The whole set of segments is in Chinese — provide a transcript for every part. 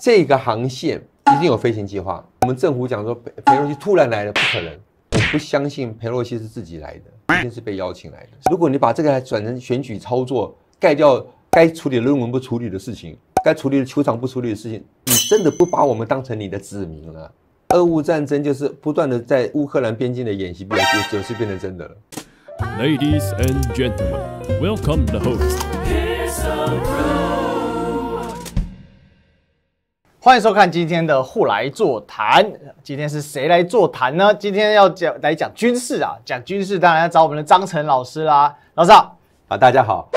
这个航线一定有飞行计划。我们政府讲说佩佩洛西突然来了，不可能，我不相信佩洛西是自己来的，一定是被邀请来的。如果你把这个还转成选举操作，盖掉该处理论文不处理的事情，该处理的球场不处理的事情，你真的不把我们当成你的子民了。俄乌战争就是不断的在乌克兰边境的演习，不就就是变成真的了。Ladies and gentlemen, welcome t h e host. 欢迎收看今天的互来座谈。今天是谁来座谈呢？今天要讲来讲军事啊，讲军事当然要找我们的张晨老师啦。老师好啊，大家好。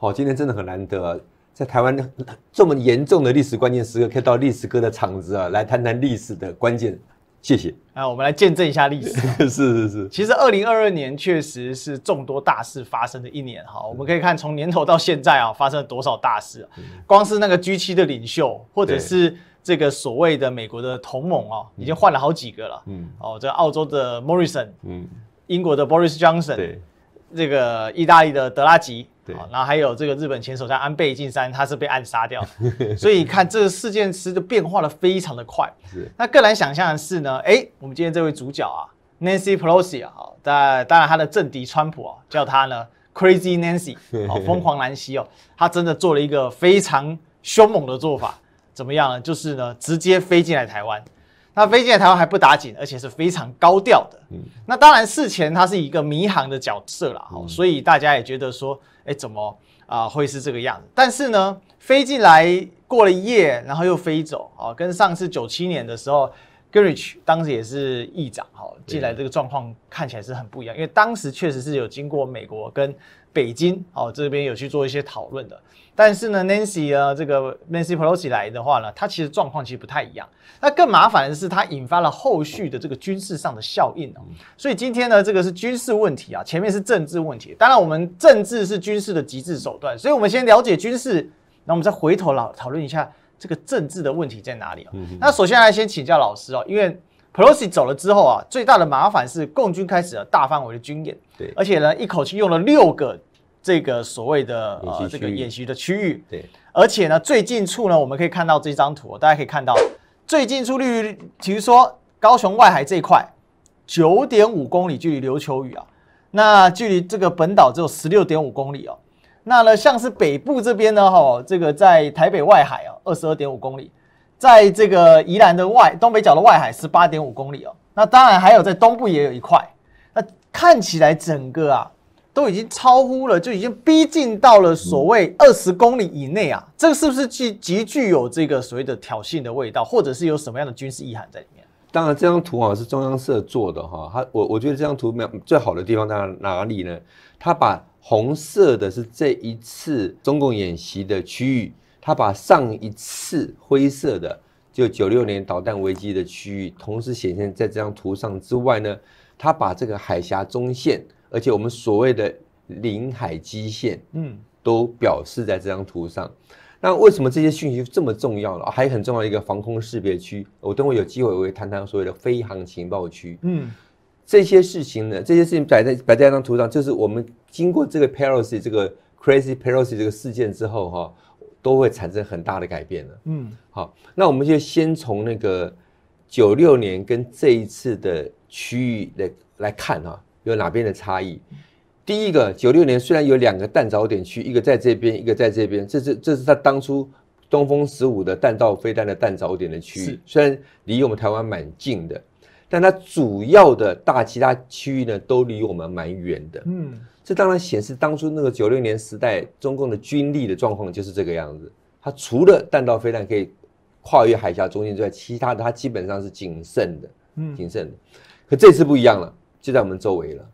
哦，今天真的很难得，在台湾 这么严重的历史关键时刻，可以到历史哥的场子啊，来谈谈历史的关键。谢谢。啊，我们来见证一下历史。是是是，其实二零二二年确实是众多大事发生的一年。哈。我们可以看从年头到现在啊，发生了多少大事？光是那个 G 七的领袖，或者是这个所谓的美国的同盟哦，已经换了好几个了。嗯，哦，这澳洲的 Morrisson，嗯，英国的 Boris Johnson，对。这个意大利的德拉吉，对，然后还有这个日本前首相安倍晋三，他是被暗杀掉，所以看这个事件其实变化的非常的快。是，那更人想象的是呢，哎，我们今天这位主角啊，Nancy Pelosi 啊，但当然他的政敌川普啊，叫他呢 Crazy Nancy，好，疯狂兰西哦，他真的做了一个非常凶猛的做法，怎么样呢？就是呢，直接飞进来台湾。那飞进来台湾还不打紧，而且是非常高调的。嗯，那当然事前他是一个迷航的角色啦，哈，所以大家也觉得说，哎，怎么啊会是这个样子？但是呢，飞进来过了一夜，然后又飞走，啊，跟上次九七年的时候 g r e r i c h 当时也是议长，哈，进来这个状况看起来是很不一样，因为当时确实是有经过美国跟北京，哦这边有去做一些讨论的。但是呢，Nancy 啊，这个 Nancy Pelosi 来的话呢，他其实状况其实不太一样。那更麻烦的是，他引发了后续的这个军事上的效应哦。所以今天呢，这个是军事问题啊，前面是政治问题。当然，我们政治是军事的极致手段，所以我们先了解军事，那我们再回头老讨论一下这个政治的问题在哪里啊？那首先来先请教老师哦，因为 Pelosi 走了之后啊，最大的麻烦是共军开始了大范围的军演，对，而且呢，一口气用了六个。这个所谓的呃，这个演习的区域，对，而且呢，最近处呢，我们可以看到这张图，大家可以看到最近处率，离，比如说高雄外海这一块，九点五公里距离琉球屿啊，那距离这个本岛只有十六点五公里哦，那呢，像是北部这边呢，哈，这个在台北外海啊，二十二点五公里，在这个宜兰的外东北角的外海十八点五公里哦，那当然还有在东部也有一块，那看起来整个啊。都已经超乎了，就已经逼近到了所谓二十公里以内啊！这个是不是极极具有这个所谓的挑衅的味道，或者是有什么样的军事意涵在里面？当然，这张图啊是中央社做的哈。它我我觉得这张图有最好的地方在哪里呢？它把红色的是这一次中共演习的区域，它把上一次灰色的就九六年导弹危机的区域同时显现在这张图上之外呢，它把这个海峡中线。而且我们所谓的领海基线，嗯，都表示在这张图上。那为什么这些讯息这么重要了？还有很重要一个防空识别区，我等会有机会我会谈谈所谓的飞行情报区，嗯，这些事情呢，这些事情摆在摆在一张图上，就是我们经过这个 Pelosi 这个 Crazy Pelosi 这个事件之后哈，都会产生很大的改变了。嗯，好，那我们就先从那个九六年跟这一次的区域来来看哈。有哪边的差异？第一个，九六年虽然有两个弹着点区，一个在这边，一个在这边，这是这是他当初东风十五的弹道飞弹的弹着点的区域，虽然离我们台湾蛮近的，但它主要的大其他区域呢，都离我们蛮远的。嗯，这当然显示当初那个九六年时代中共的军力的状况就是这个样子。它除了弹道飞弹可以跨越海峡中间之外，其他的它基本上是谨慎的，嗯，谨慎。可这次不一样了。就在我们周围了，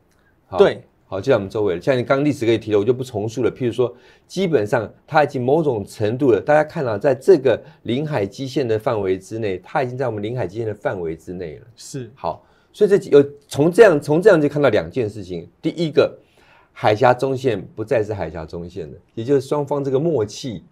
对，好，就在我们周围了。像你刚刚历史可以提的，我就不重述了。譬如说，基本上它已经某种程度了，大家看到，在这个临海基线的范围之内，它已经在我们临海基线的范围之内了。是，好，所以这有从这样从这样就看到两件事情。第一个，海峡中线不再是海峡中线了，也就是双方这个默契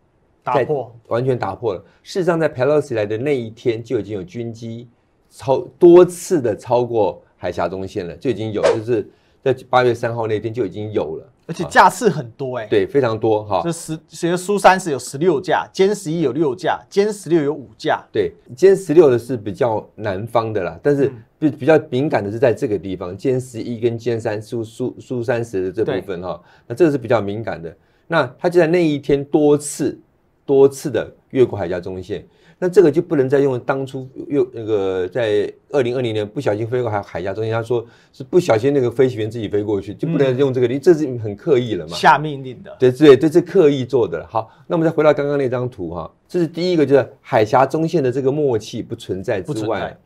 打破，完全打破了。事实上，在佩洛西来的那一天，就已经有军机超多次的超过。海峡中线了，就已经有，就是在八月三号那天就已经有了，而且架次很多哎，对，非常多哈。这十，其实苏三十有十六架，歼十一有六架，歼十六有五架。对，歼十六的是比较南方的啦，但是比比较敏感的是在这个地方，歼十一跟歼三苏苏苏三十的这部分哈，那这个是比较敏感的。那他就在那一天多次多次的越过海峡中线。那这个就不能再用当初又那个在二零二零年不小心飞过海海峡中心，他说是不小心那个飞行员自己飞过去，就不能用这个，你这是很刻意了嘛？下命令的，对对对，这是刻意做的。好，那我们再回到刚刚那张图哈，这是第一个，就是海峡中线的这个默契不存在，之外，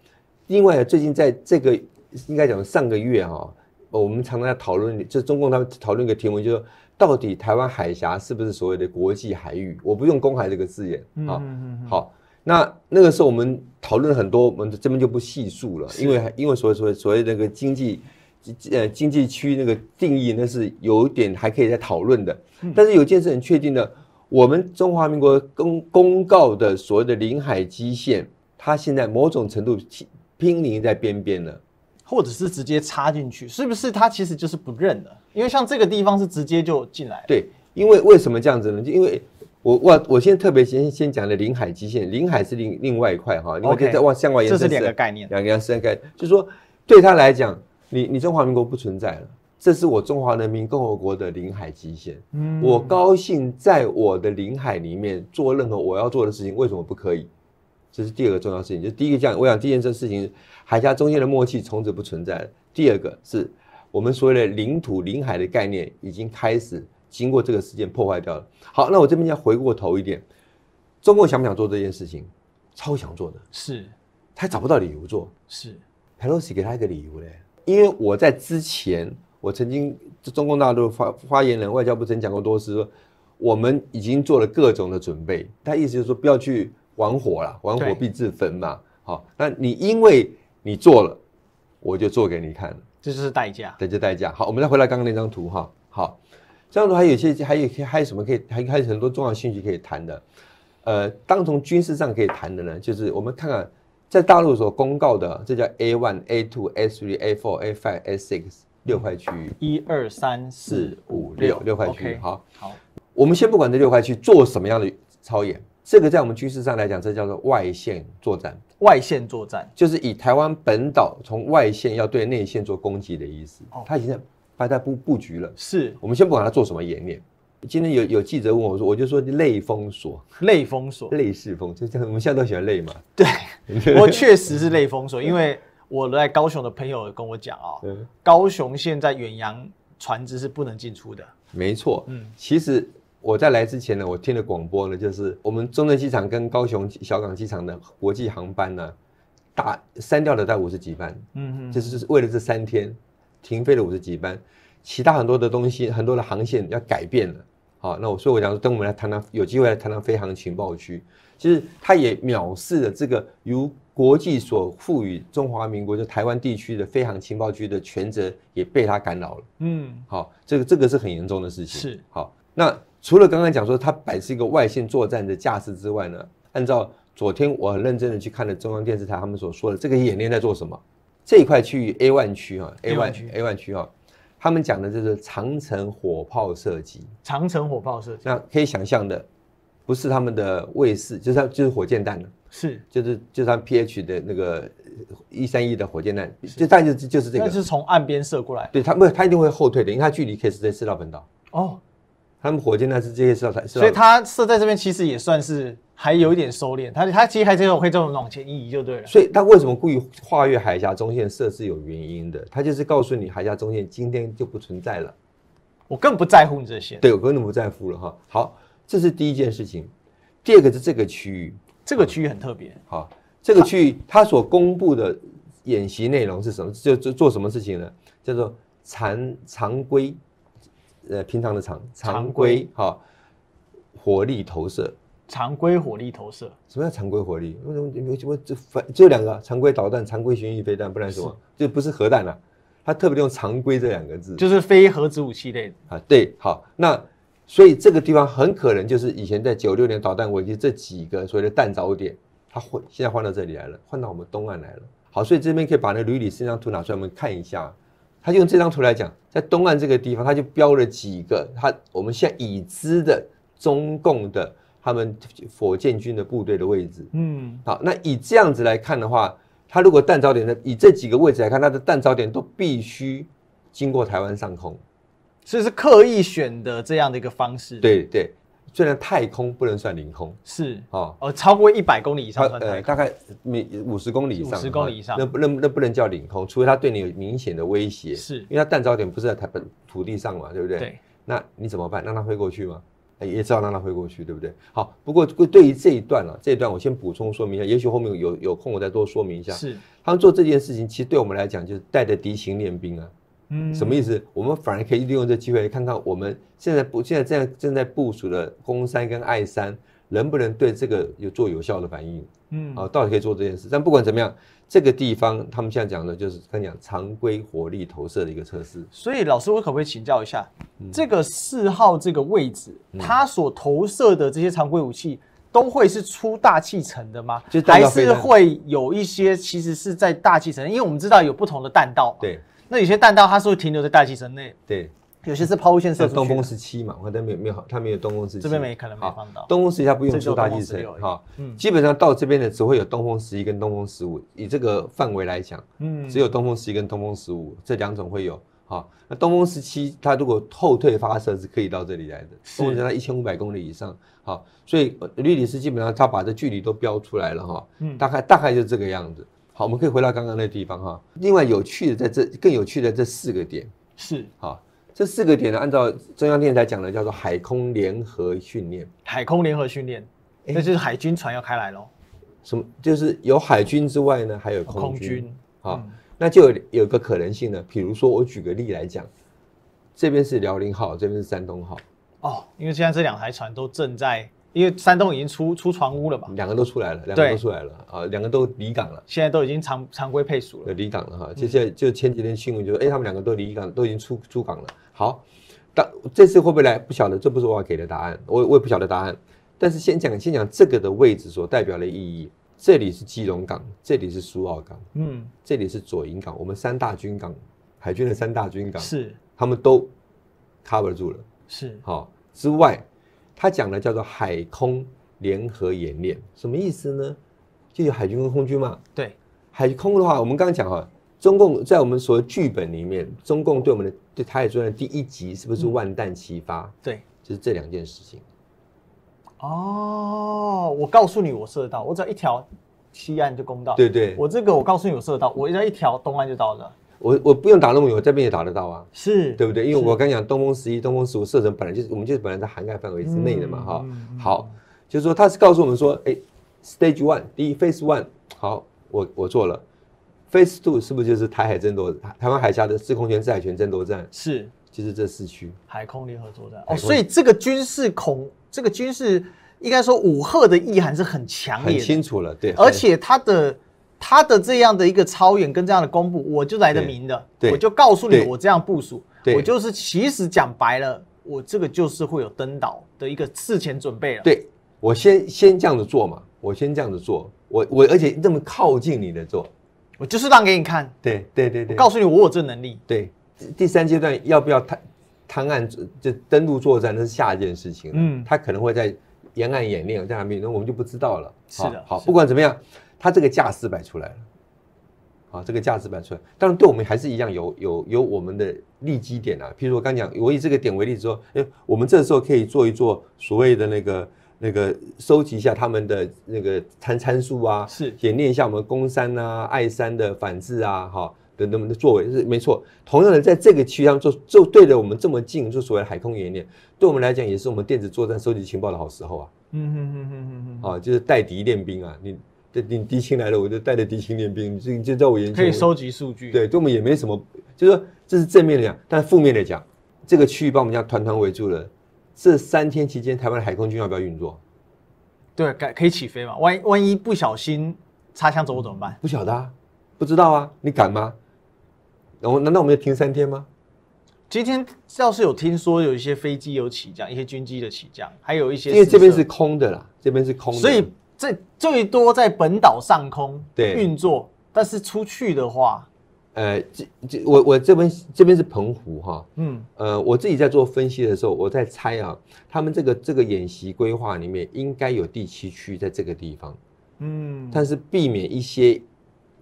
另外，最近在这个应该讲上个月哈，我们常常在讨论，就中共他们讨论一个题目，就说到底台湾海峡是不是所谓的国际海域？我不用公海这个字眼啊，好。那那个时候我们讨论很多，我们这边就不细述了，因为因为所谓所谓所谓那个经济，呃经济区那个定义，那是有点还可以再讨论的。但是有件事很确定的，我们中华民国公公告的所谓的领海基线，它现在某种程度濒临在边边了，或者是直接插进去，是不是它其实就是不认的？因为像这个地方是直接就进来。对，因为为什么这样子呢？因为。我我我现在特别先先讲了临海基线，临海是另另外一块哈，你可以再往向外延伸。这是两个概念，两个延伸概念。就是说，对他来讲，你你中华民国不存在了，这是我中华人民共和国的领海基线。嗯，我高兴在我的领海里面做任何我要做的事情，为什么不可以？这是第二个重要事情。就第一个这样，我想第一件这事情，海峡中间的默契从此不存在了。第二个是，我们所谓的领土领海的概念已经开始。经过这个事件破坏掉了。好，那我这边要回过头一点，中共想不想做这件事情？超想做的是，他找不到理由做。是，Pelosi 给他一个理由嘞，因为我在之前，我曾经中共大陆发发言人外交部曾讲过多次，我们已经做了各种的准备。他意思就是说不要去玩火了，玩火必自焚嘛。好，那你因为你做了，我就做给你看，这就是代价。这就是代价。好，我们再回来刚刚那张图哈。好。这样子还有些，还有些，还有什么可以，还还有很多重要信息可以谈的。呃，当从军事上可以谈的呢，就是我们看看在大陆所公告的，这叫 A one、A two、S three、A four、A five、S six 六块区域，一二三四五六六块区域。好，好，我们先不管这六块区做什么样的操演，这个在我们军事上来讲，这叫做外线作战。外线作战就是以台湾本岛从外线要对内线做攻击的意思。哦，他已经。在把在布布局了，是我们先不管它做什么演练。今天有有记者问我说，我就说类封锁，类封锁，类似封，这我们现在都喜欢累嘛？对，我确实是类封锁，因为我在高雄的朋友跟我讲啊，高雄现在远洋船只是不能进出的。没错，嗯，其实我在来之前呢，我听的广播呢，就是我们中正机场跟高雄小港机场的国际航班呢，打删掉了在五十几班，嗯，嗯，就是为了这三天。停飞了五十几班，其他很多的东西，很多的航线要改变了。好，那我所以我想说，等我们来谈谈，有机会来谈谈飞航情报区，其实它也藐视了这个由国际所赋予中华民国就台湾地区的飞航情报区的权责，也被它干扰了。嗯，好，这个这个是很严重的事情。是，好，那除了刚刚讲说它摆是一个外线作战的架势之外呢，按照昨天我很认真的去看了中央电视台他们所说的这个演练在做什么。这一块区域 A one 区哈，A 万区 A one 区哈，他们讲的就是长城火炮射击，长城火炮射击，那可以想象的，不是他们的卫士，就是就是火箭弹了，是，就是就像 P H 的那个一三一的火箭弹，就但就就是这个，那是从岸边射过来，对他不，他一定会后退的，因为他距离可以是在射道本岛，哦，他们火箭弹是这些四道所以他射在这边其实也算是。还有一点收敛，他他其实还是有会这种往前移就对了。所以他为什么故意跨越海峡中线设置有原因的？他就是告诉你，海峡中线今天就不存在了。我更不在乎你这些。对，我更不在乎了哈。好，这是第一件事情。第二个是这个区域，这个区域很特别。好，这个区域他所公布的演习内容是什么？就做做什么事情呢？叫做常常规，呃，平常的常常规，哈，火力投射。常规火力投射，什么叫常规火力？为什么？为什么？反就两个常规导弹、常规巡弋飞弹，不然什么？就不是核弹了。它特别用“常规”这两个字，就是非核子武器类的啊。对，好，那所以这个地方很可能就是以前在九六年导弹危机这几个所谓的弹着点，它换现在换到这里来了，换到我们东岸来了。好，所以这边可以把那吕李那张图拿出来，我们看一下。他就用这张图来讲，在东岸这个地方，他就标了几个他我们现在已知的中共的。他们火箭军的部队的位置，嗯，好，那以这样子来看的话，他如果弹着点的，以这几个位置来看，他的弹着点都必须经过台湾上空，所以是刻意选的这样的一个方式。对对，虽然太空不能算领空，是，哦哦，超过一百公里以上的，呃，大概每五十公里以上，五十公里以上，那那那不能叫领空，除非他对你有明显的威胁，是，因为他弹着点不是在台本土地上嘛，对不对？对，那你怎么办？让他飞过去吗？也知道让他回过去，对不对？好，不过对于这一段了，这一段我先补充说明一下，也许后面有有空我再多说明一下。是，他们做这件事情，其实对我们来讲就是带着敌情练兵啊。嗯，什么意思？我们反而可以利用这机会，看看我们现在不现在这样正在部署的工三跟爱三，能不能对这个有做有效的反应？嗯，啊，到底可以做这件事？但不管怎么样。这个地方，他们现在讲的就是刚才讲常规火力投射的一个测试。所以老师，我可不可以请教一下，这个四号这个位置，它所投射的这些常规武器，都会是出大气层的吗？还是会有一些其实是在大气层？因为我们知道有不同的弹道。对。那有些弹道它是会停留在大气层内？对。有些是抛物线，是东风十七嘛，我它没没好，它没有东风十七。这边没可能没放到。东风十七它不用出大气层，哈，基本上到这边的只会有东风十一跟东风十五，以这个范围来讲，嗯，只有东风十一跟东风十五这两种会有，哈。那东风十七它如果后退发射是可以到这里来的，控制在一千五百公里以上，哈，所以绿理士基本上他把这距离都标出来了哈，嗯，大概大概就这个样子。好，我们可以回到刚刚那地方哈。另外有趣的在这更有趣的这四个点是哈。这四个点呢，按照中央电台讲的，叫做海空联合训练。海空联合训练，那就是海军船要开来喽？什么？就是有海军之外呢，还有空军。空军。好，那就有个可能性呢。比如说，我举个例来讲，这边是辽宁号，这边是山东号。哦，因为现在这两台船都正在，因为山东已经出出船坞了吧？两个都出来了，两个都出来了。啊，两个都离港了。现在都已经常常规配属了。离港了哈。就现在，就前几天新闻就说，哎，他们两个都离港，都已经出出港了。好，但这次会不会来不晓得，这不是我要给的答案，我我也不晓得答案。但是先讲先讲这个的位置所代表的意义。这里是基隆港，这里是苏澳港，嗯，这里是左营港，我们三大军港，海军的三大军港是，他们都 cover 住了，是好之外，他讲的叫做海空联合演练，什么意思呢？就有海军跟空军嘛，对，海空的话，我们刚刚讲哈，中共在我们所谓剧本里面，中共对我们的。对，他也做了第一集，是不是万弹齐发？对，就是这两件事情。哦，我告诉你，我射得到，我只要一条西岸就攻到。对对，我这个我告诉你，我射得到，我只要一条东岸就到了。我我不用打那么远，我这边也打得到啊。是，对不对？因为我刚讲东风十一、东风十五射程本来就是，我们就是本来在涵盖范围之内的嘛，哈。好，就是说他是告诉我们说，哎，Stage One，第一 Phase One，好，我我做了。Face Two 是不是就是台海争夺、台湾海峡的制空权、制海权争夺战？是，就是这四区海空联合作战。哦，所以这个军事恐，这个军事应该说五赫的意涵是很强烈，很清楚了。对，而且他的他的这样的一个超远跟这样的公布，我就来的明的，我就告诉你，我这样部署，我就是其实讲白了，我这个就是会有登岛的一个事前准备了。对，我先先这样子做嘛，我先这样子做，我我而且这么靠近你的做。我就是让给你看，对对对对，告诉你我有这能力。对，第三阶段要不要探滩案就登陆作战，那是下一件事情嗯，他可能会在沿岸演练，在哪边，那我们就不知道了。是的，好，不管怎么样，他这个架势摆出来了，好，这个架势摆出来，当然对我们还是一样有有有我们的利基点啊。譬如我刚讲，我以这个点为例说，哎，我们这时候可以做一做所谓的那个。那个收集一下他们的那个参参数啊，是演练一下我们攻山啊、爱山的反制啊，哈的那么的作为是没错。同样的，在这个区域上做做对着我们这么近，就所谓的海空演练，对我们来讲也是我们电子作战收集情报的好时候啊。嗯哼哼哼哼，哼。啊，就是带敌练兵啊，你你敌情来了，我就带着敌情练兵，就就在我眼前，可以收集数据。对，对我们也没什么，就是说这是正面的讲，但负面的讲，这个区域把我们家团团围住了。这三天期间，台湾的海空军要不要运作？对，改可以起飞嘛？万一万一不小心擦枪走火怎么办？不晓得，啊，不知道啊。你敢吗？我难道我们要停三天吗？今天倒是有听说有一些飞机有起降，一些军机的起降，还有一些因为这边是空的啦，这边是空，的，所以这最多在本岛上空对运作，但是出去的话。呃，这这我我这边这边是澎湖哈，嗯，呃，我自己在做分析的时候，我在猜啊，他们这个这个演习规划里面应该有第七区在这个地方，嗯，但是避免一些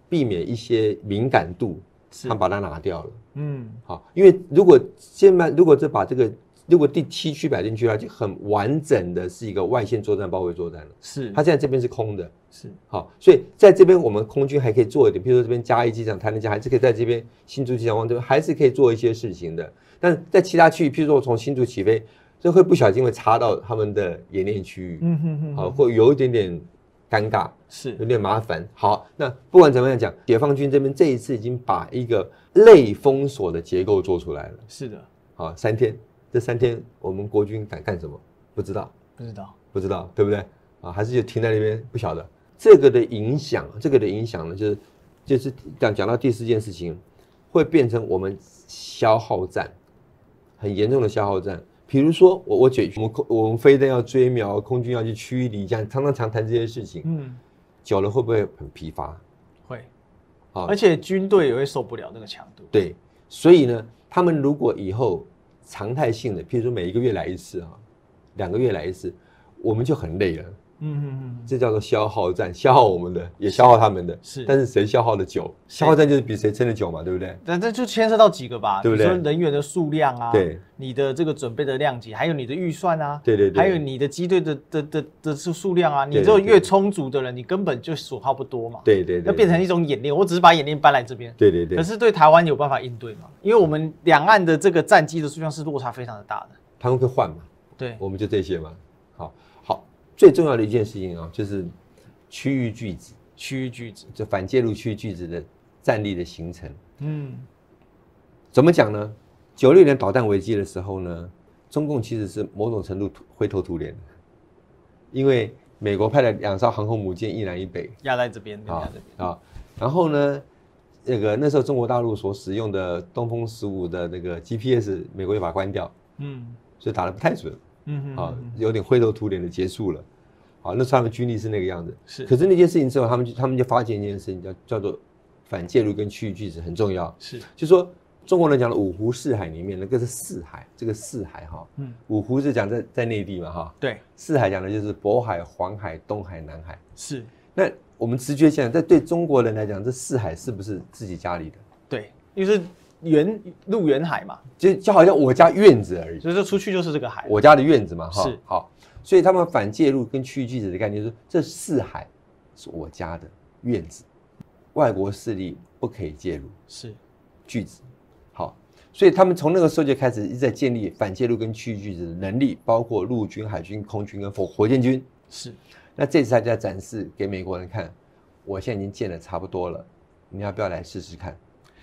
避免一些敏感度，他把它拿掉了，嗯，好，因为如果现在如果这把这个。如果第七区摆进去话，就很完整的是一个外线作战、包围作战了。是，他现在这边是空的。是，好，所以在这边我们空军还可以做一点，比如说这边嘉义机场、台南机场还是可以在这边新竹机场往这边，还是可以做一些事情的。但在其他区域，譬如说我从新竹起飞，这会不小心会插到他们的演练区域，嗯哼哼，好，会有一点点尴尬，是有点麻烦。好，那不管怎么样讲，解放军这边这一次已经把一个类封锁的结构做出来了。是的，好，三天。这三天我们国军敢干什么？不知道，不知道，不知道，对不对？啊，还是就停在那边，不晓得这个的影响，这个的影响呢，就是就是讲讲到第四件事情，会变成我们消耗战，很严重的消耗战。比如说我我觉我们空我们非得要追瞄，空军要去驱离，这样常常常谈这些事情，嗯，久了会不会很疲乏？会，啊，而且军队也会受不了那个强度。对，所以呢，他们如果以后。常态性的，譬如说每一个月来一次啊，两个月来一次，我们就很累了。嗯嗯嗯，这叫做消耗战，消耗我们的，也消耗他们的，是。但是谁消耗的久？消耗战就是比谁撑的久嘛，对不对？但这就牵涉到几个吧，比如说人员的数量啊，对，你的这个准备的量级，还有你的预算啊，对对对，还有你的机队的的的的数数量啊，你就越充足的人，你根本就损耗不多嘛，对对。要变成一种演练，我只是把演练搬来这边，对对对。可是对台湾有办法应对嘛？因为我们两岸的这个战机的数量是落差非常的大的。他们会换嘛？对，我们就这些嘛。最重要的一件事情啊，就是区域句子，区域句子，就反介入区域句子的战力的形成。嗯，怎么讲呢？九六年导弹危机的时候呢，中共其实是某种程度灰头土脸，因为美国派了两艘航空母舰，一南一北压在这边啊啊。然后呢，那个那时候中国大陆所使用的东风十五的那个 GPS，美国又把它关掉，嗯，所以打的不太准。嗯，啊，有点灰头土脸的结束了，好，那他们军力是那个样子。是，可是那件事情之后，他们就他们就发现一件事情叫叫做反介入跟区域拒止很重要。是，就说中国人讲的五湖四海里面，那个是四海，这个四海哈，嗯，五湖是讲在在内地嘛哈，对，四海讲的就是渤海、黄海、东海、南海。是，那我们直觉讲，在对中国人来讲，这四海是不是自己家里的？对，因为。远陆远海嘛，就就好像我家院子而已，就是出去就是这个海，我家的院子嘛，哈，是好，所以他们反介入跟区域拒止的概念就是这四海是我家的院子，外国势力不可以介入，是拒止，好，所以他们从那个时候就开始一直在建立反介入跟区域拒止的能力，包括陆军、海军、空军跟火火箭军，是，那这次他就要展示给美国人看，我现在已经建的差不多了，你要不要来试试看？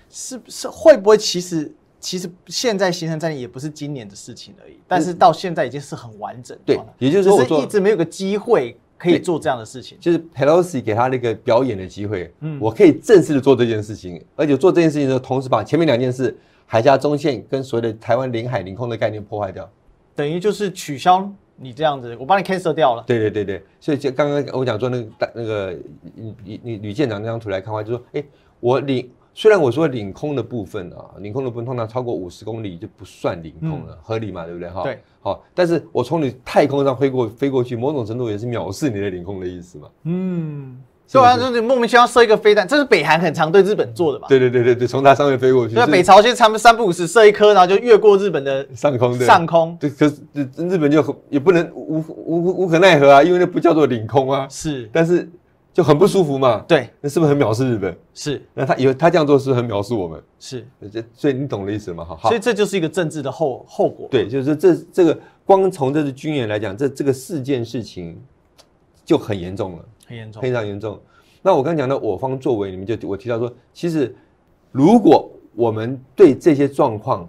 是不是会不会？其实其实现在形成战线也不是今年的事情而已，但是到现在已经是很完整。对，也就是说一直没有个机会可以做这样的事情。就是 Pelosi 给他那个表演的机会，嗯，我可以正式的做这件事情，而且做这件事情的同时把前面两件事——海峡中线跟所谓的台湾领海领空的概念破坏掉，等于就是取消你这样子，我帮你 cancel 掉了。对对对对，所以就刚刚我讲做那个那个女女女舰长那张图来看的话，就说哎，我领。虽然我说领空的部分啊，领空的部分通常超过五十公里就不算领空了，合理嘛，对不对哈？对，好，但是我从你太空上飞过飞过去，某种程度也是藐视你的领空的意思嘛。嗯，对啊，就是莫名其妙射一个飞弹，这是北韩很常对日本做的嘛。对对对对对，从它上面飞过去。那北朝鲜他们三不五十射一颗，然后就越过日本的上空上空。对，可是日本就也不能无无无可奈何啊，因为那不叫做领空啊。是，但是。就很不舒服嘛，对，那是不是很藐视日本？是，那他以为他这样做是很藐视我们，是，所以你懂的意思吗？好，所以这就是一个政治的后后果。对，就是这这个光从这是军演来讲，这这个四件事情就很严重了，很严重，非常严重。那我刚讲到我方作为，你们就我提到说，其实如果我们对这些状况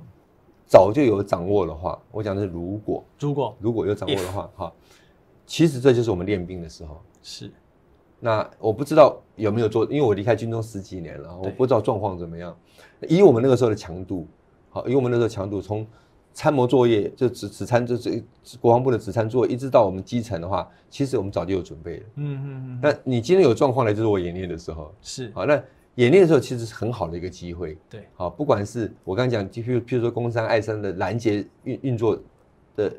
早就有掌握的话，我讲的是如果如果如果有掌握的话，哈，其实这就是我们练兵的时候是。那我不知道有没有做，因为我离开军中十几年了，我不知道状况怎么样。以我们那个时候的强度，好，以我们那时候强度从参谋作业就只只参就这国防部的只参作业，一直到我们基层的话，其实我们早就有准备了。嗯嗯嗯。那你今天有状况来，就是我演练的时候是。好，那演练的时候其实是很好的一个机会。对。好，不管是我刚讲，就譬如譬如说，工三、爱三的拦截运运作的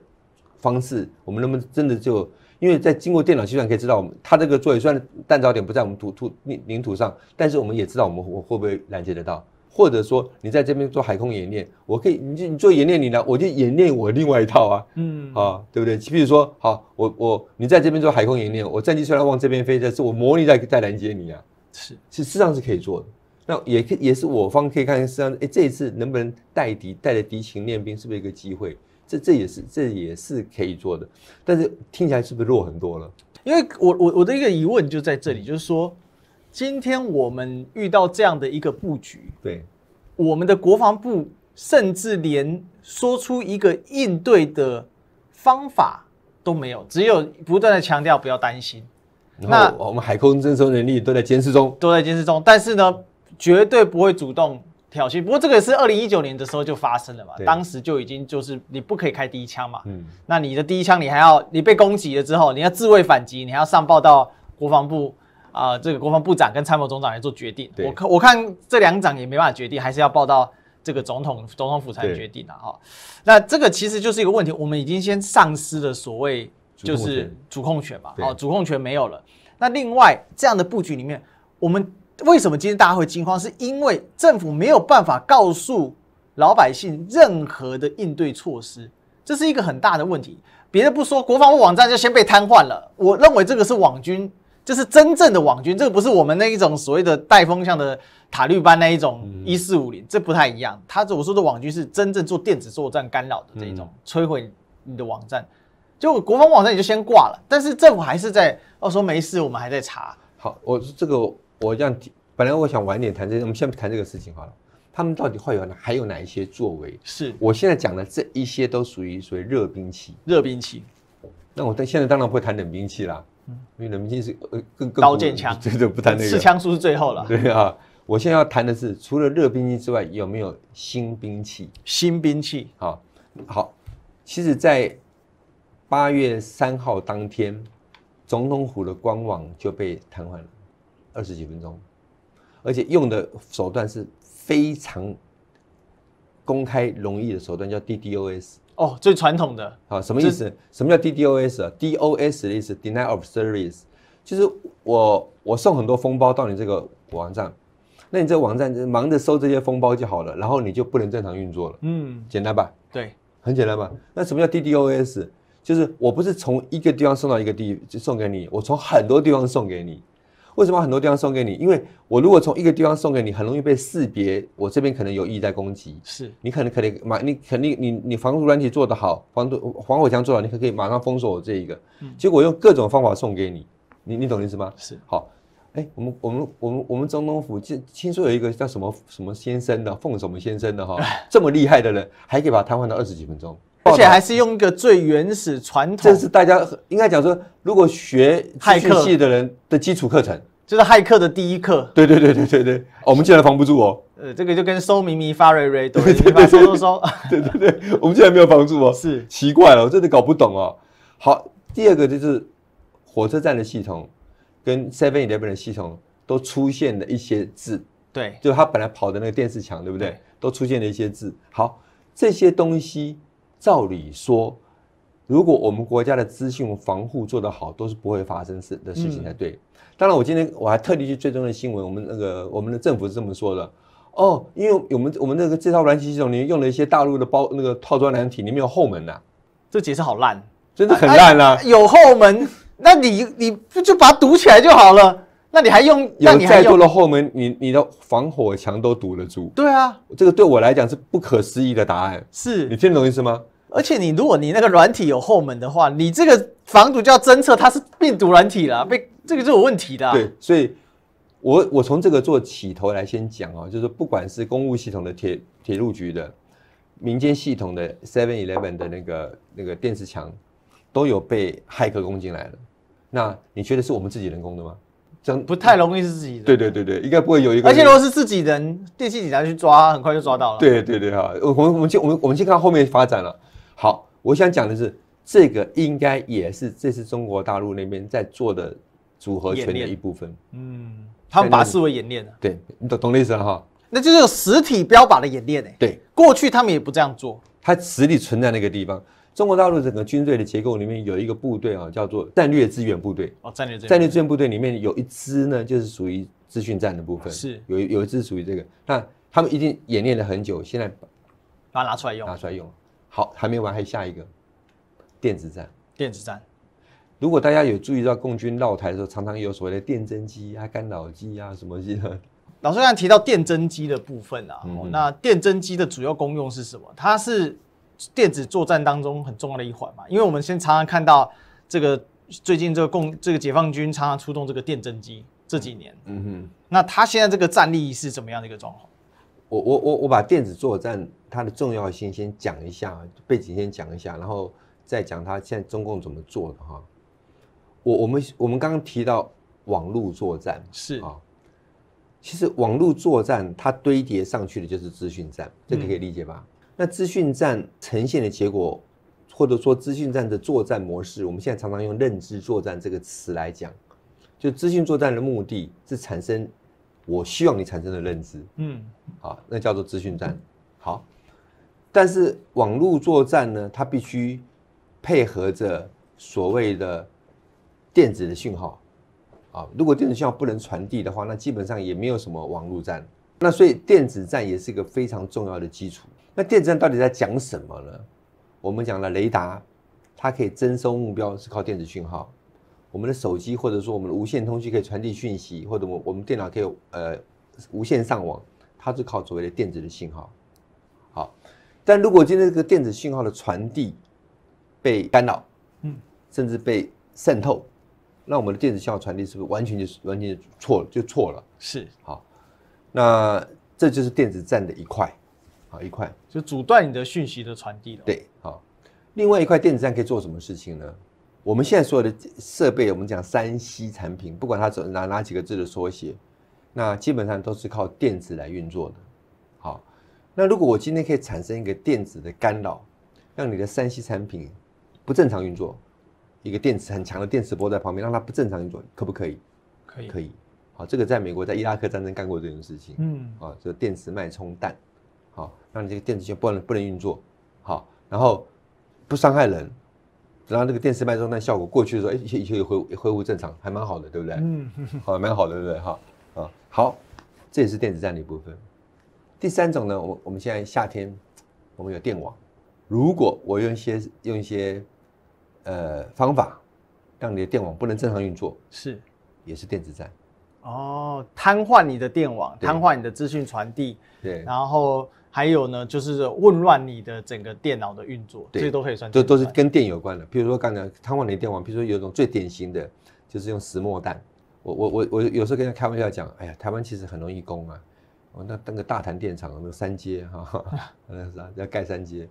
方式，我们能不能真的就。因为在经过电脑计算，可以知道我们它这个座椅虽然弹着点不在我们土土领领土上，但是我们也知道我们会会不会拦截得到，或者说你在这边做海空演练，我可以，你就你做演练你呢，我就演练我另外一套啊，嗯，好，对不对？比如说，好，我我你在这边做海空演练，我战机虽然往这边飞，但是我模拟在在拦截你啊，是，事实上是可以做的，那也可也是我方可以看实际上，哎，这一次能不能带敌带着敌情练兵，是不是一个机会？这这也是这也是可以做的，但是听起来是不是弱很多了？因为我我我的一个疑问就在这里，就是说，今天我们遇到这样的一个布局，对，我们的国防部甚至连说出一个应对的方法都没有，只有不断的强调不要担心。那我们海空侦搜能力都在监视中，都在监视中，但是呢，绝对不会主动。挑衅，不过这个是二零一九年的时候就发生了嘛，当时就已经就是你不可以开第一枪嘛，嗯，那你的第一枪你还要，你被攻击了之后你要自卫反击，你还要上报到国防部啊，这个国防部长跟参谋总长来做决定。我我看这两长也没办法决定，还是要报到这个总统、总统府才决定的啊。那这个其实就是一个问题，我们已经先丧失了所谓就是主控权嘛，哦，主控权没有了。那另外这样的布局里面，我们。为什么今天大家会惊慌？是因为政府没有办法告诉老百姓任何的应对措施，这是一个很大的问题。别的不说，国防部网站就先被瘫痪了。我认为这个是网军，这是真正的网军，这个不是我们那一种所谓的带风向的塔利班那一种一四五零，这不太一样。他我说的网军是真正做电子作战干扰的这一种，摧毁你的网站，就国防网站也就先挂了。但是政府还是在哦说没事，我们还在查。好，我这个。我这样提，本来我想晚点谈这个，我们先不谈这个事情好了。他们到底会有还有哪一些作为？是，我现在讲的这一些都属于所于热兵器。热兵器。那我但现在当然不会谈冷兵器啦，因为冷兵器是呃更刀剑枪，这 个不谈那个。刺枪术是最后了。对啊，我现在要谈的是，除了热兵器之外，有没有新兵器？新兵器好，好，其实，在八月三号当天，总统府的官网就被瘫痪了。二十几分钟，而且用的手段是非常公开、容易的手段，叫 DDoS 哦，最传统的啊，什么意思？什么叫 DDoS 啊？DOS 思 Denial of Service，就是我我送很多封包到你这个网站，那你这个网站忙着收这些封包就好了，然后你就不能正常运作了。嗯，简单吧？对，很简单吧？那什么叫 DDoS？就是我不是从一个地方送到一个地就送给你，我从很多地方送给你。为什么很多地方送给你？因为我如果从一个地方送给你，很容易被识别。我这边可能有意在攻击，是你可能可能马，你肯定你你防护软体做得好，防毒防火墙做好，你可可以马上封锁我这一个。结果用各种方法送给你，你你懂意思吗？是好，哎，我们我们我们我们总统府听听说有一个叫什么什么先生的，奉什么先生的哈，这么厉害的人，还可以把他瘫痪到二十几分钟。而且还是用一个最原始传统，这是大家应该讲说，如果学骇客系的人的基础课程，就是骇客的第一课。对对对对对对，我们竟然防不住哦。呃，这个就跟搜咪咪发瑞蕊都对对收收收。对 对 对，我们竟然没有防住，是奇怪了，我真的搞不懂哦。好，第二个就是火车站的系统跟 Seven Eleven 的系统都出现了一些字，对，就他本来跑的那个电视墙，对不对？都出现了一些字。好，这些东西。照理说，如果我们国家的资讯防护做得好，都是不会发生事的事情才对。当然，我今天我还特地去追踪了新闻，我们那个我们的政府是这么说的哦，因为我们我们那个这套软体系统里用了一些大陆的包那个套装软体，里面有后门呐，这解释好烂，真的很烂啊！有后门，那你你不就把它堵起来就好了？那你还用有再多的后门，你你的防火墙都堵得住？对啊，这个对我来讲是不可思议的答案。是你听得懂意思吗？而且你，如果你那个软体有后门的话，你这个房主就要侦测它是病毒软体啦，被这个就有问题的。对，所以，我我从这个做起头来先讲哦，就是不管是公务系统的铁铁路局的，民间系统的 Seven Eleven 的那个那个电子墙，都有被骇客攻进来了。那你觉得是我们自己人攻的吗？真不太容易是自己的。对对对对，应该不会有一个。而且如果是自己人，电信警察去抓，很快就抓到了。对对对哈，我我们我们我们我们先看后面发展了。好，我想讲的是，这个应该也是这是中国大陆那边在做的组合拳的一部分。嗯，他们把思维演练了。对，你懂懂意思了哈？那就是实体标靶的演练呢。对，过去他们也不这样做。它实力存在那个地方。中国大陆整个军队的结构里面有一个部队啊，叫做战略支援部队。哦，战略战略支援部队里面有一支呢，就是属于资讯战的部分。是，有有一支属于这个。那他们一定演练了很久，现在把它拿出来用，拿出来用。好，还没完，还有下一个，电子战。电子战，如果大家有注意到，共军绕台的时候，常常有所谓的电侦机啊、干扰机啊什么的。老师刚才提到电侦机的部分啊，那电侦机的主要功用是什么？它是电子作战当中很重要的一环嘛，因为我们先常常看到这个最近这个共这个解放军常常出动这个电侦机这几年，嗯哼，那它现在这个战力是怎么样的一个状况？我我我我把电子作战它的重要性先讲一下，背景先讲一下，然后再讲它现在中共怎么做的哈。我我们我们刚刚提到网络作战是啊，其实网络作战它堆叠上去的就是资讯战，这个可以理解吧？那资讯战呈现的结果，或者说资讯战的作战模式，我们现在常常用认知作战这个词来讲，就资讯作战的目的是产生。我希望你产生的认知，嗯，好，那叫做资讯战，好，但是网络作战呢，它必须配合着所谓的电子的讯号，啊，如果电子讯号不能传递的话，那基本上也没有什么网络战。那所以电子战也是一个非常重要的基础。那电子战到底在讲什么呢？我们讲了雷达，它可以征收目标是靠电子讯号。我们的手机或者说我们的无线通讯可以传递讯息，或者我我们电脑可以呃无线上网，它是靠所谓的电子的信号，好，但如果今天这个电子信号的传递被干扰，嗯，甚至被渗透，那我们的电子信号传递是不是完全就是完全错了？就错了？是，好，那这就是电子战的一块，好一块，就阻断你的讯息的传递了。对，好，另外一块电子战可以做什么事情呢？我们现在所有的设备，我们讲三 C 产品，不管它走哪哪几个字的缩写，那基本上都是靠电子来运作的。好，那如果我今天可以产生一个电子的干扰，让你的三 C 产品不正常运作，一个电子很强的电磁波在旁边，让它不正常运作，可不可以？可以。可以。好，这个在美国在伊拉克战争干过这种事情。嗯。啊，这电磁脉冲弹，好，让你这个电子就不能不能运作。好，然后不伤害人。然后那个电视脉冲那效果过去的时候，哎，一切又恢恢复正常，还蛮好的，对不对？嗯，好，蛮好的，对不对？哈，啊，好，这也是电子战的一部分。第三种呢，我我们现在夏天，我们有电网，如果我用一些用一些呃方法，让你的电网不能正常运作，是，也是电子战。哦，瘫痪你的电网，瘫痪你的资讯传递，对，然后。还有呢，就是混乱你的整个电脑的运作，这些都可以算。这都是跟电有关的，比如说刚才瘫痪的电网，比如说有一种最典型的，就是用石墨弹。我我我我有时候跟他开玩笑讲，哎呀，台湾其实很容易攻啊，那那个大潭电厂那个三阶哈，那是要盖三阶，